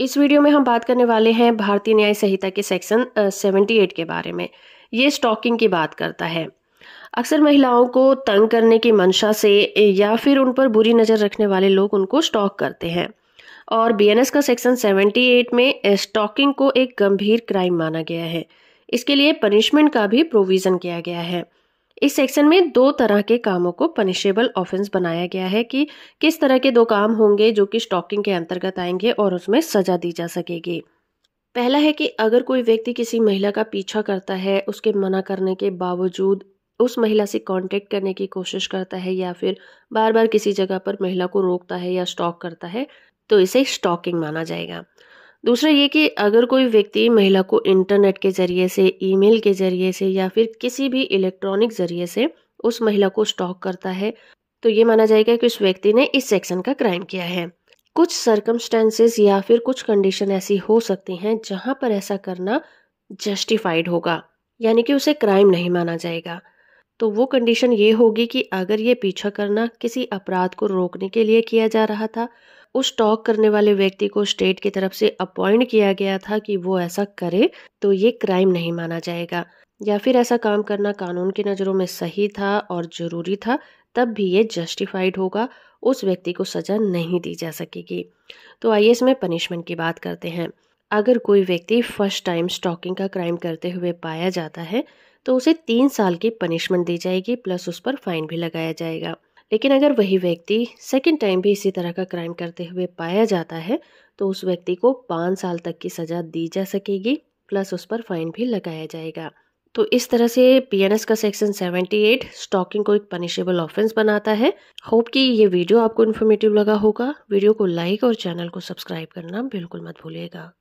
इस वीडियो में हम बात करने वाले हैं भारतीय न्याय संहिता के सेक्शन सेवेंटी एट के बारे में ये स्टॉकिंग की बात करता है अक्सर महिलाओं को तंग करने की मंशा से या फिर उन पर बुरी नज़र रखने वाले लोग उनको स्टॉक करते हैं और बीएनएस का सेक्शन 78 में स्टॉकिंग को एक गंभीर क्राइम माना गया है इसके लिए पनिशमेंट का भी प्रोविज़न किया गया है इस सेक्शन में दो तरह के कामों को पनिशेबल ऑफेंस बनाया गया है कि किस तरह के दो काम होंगे जो कि स्टॉकिंग के अंतर्गत आएंगे और उसमें सजा दी जा सकेगी पहला है कि अगर कोई व्यक्ति किसी महिला का पीछा करता है उसके मना करने के बावजूद उस महिला से कांटेक्ट करने की कोशिश करता है या फिर बार बार किसी जगह पर महिला को रोकता है या स्टॉक करता है तो इसे स्टॉकिंग माना जाएगा दूसरा ये कि अगर कोई व्यक्ति महिला को इंटरनेट के ज़रिए से ईमेल के ज़रिए से या फिर किसी भी इलेक्ट्रॉनिक ज़रिए से उस महिला को स्टॉक करता है तो ये माना जाएगा कि उस व्यक्ति ने इस सेक्शन का क्राइम किया है कुछ सर्कमस्टेंसेस या फिर कुछ कंडीशन ऐसी हो सकती हैं जहां पर ऐसा करना जस्टिफाइड होगा यानी कि उसे क्राइम नहीं माना जाएगा तो वो कंडीशन ये होगी कि अगर ये पीछा करना किसी अपराध को रोकने के लिए किया जा रहा था उस टॉक करने वाले व्यक्ति को स्टेट की तरफ से अपॉइंट किया गया था कि वो ऐसा करे तो ये क्राइम नहीं माना जाएगा या फिर ऐसा काम करना कानून की नज़रों में सही था और ज़रूरी था तब भी ये जस्टिफाइड होगा उस व्यक्ति को सज़ा नहीं दी जा सकेगी तो आइए इसमें पनिशमेंट की बात करते हैं अगर कोई व्यक्ति फर्स्ट टाइम स्टॉकिंग का क्राइम करते हुए पाया जाता है तो उसे तीन साल की पनिशमेंट दी जाएगी प्लस उस पर फाइन भी लगाया जाएगा लेकिन अगर वही व्यक्ति सेकेंड टाइम भी इसी तरह का क्राइम करते हुए पाया जाता है तो उस व्यक्ति को पाँच साल तक की सज़ा दी जा सकेगी प्लस उस पर फाइन भी लगाया जाएगा तो इस तरह से पीएनएस का सेक्शन 78 स्टॉकिंग को एक पनिशेबल ऑफेंस बनाता है होप कि ये वीडियो आपको इन्फॉर्मेटिव लगा होगा वीडियो को लाइक और चैनल को सब्सक्राइब करना बिल्कुल मत भूलिएगा